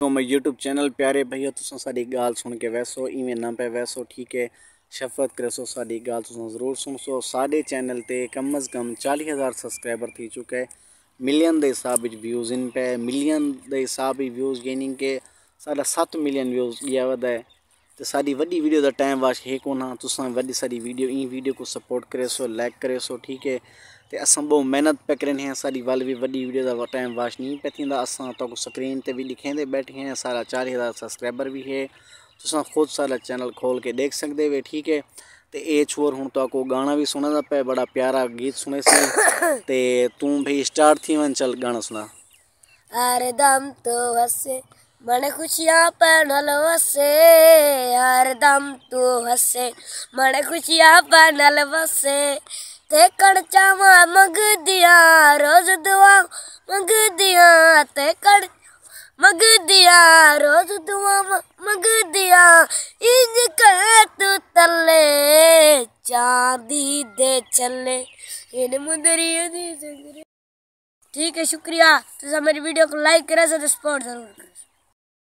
तो मैं YouTube channel प्यारे भैया तुसों तो सारी गाल सुन के वैसो इवें ना पे वैसो ठीक है शफत करसो सारी गाल तुम तो जरूर सो साडे चैनल ते कम अज़ कम चाली हज़ार सब्सक्राइबर थी चुके है मिलियन के हिसाब व्यूज़ इन पे मिलियन के हिसाब व्यूज़ गेनिंग के साढ़ा सत्त मिलियन व्यूज़ गया है तो सारी वही वीडियो का टाइम वाश है को तुसा वही सारी वीडियो ई वीडियो को सपोर्ट करे सो लाइक करे सो ठीक है तो अस बहुत मेहनत पे करें वाल भी वही वीडियो का टाइम वॉच नहीं पे अस स्क्रीन पर भी लिखे बैठे हैं सारा चार हज़ार सबसक्राइबर भी है तो खुद सारा चैनल खोल के देख सकते वे ठीक है तो ये छोर हूँ तक तो गाना भी सुने पे बड़ा प्यारा गीत सुने से ते तू भी स्टार्ट थी वन चल गाना सुना अरे दम तो हसे मन खुशियां पर नल वसे अरे दम तो हसे मन खुशियां पर नल वसे ते कड़चावा मग रोज दुआ मग दिया ते कड़ मग रोज दुआ मग दिया तू तले चांदी दे चले इन मुदरी ठीक है शुक्रिया तुझा मेरी वीडियो को लाइक करे सो सपोर्ट जरूर करो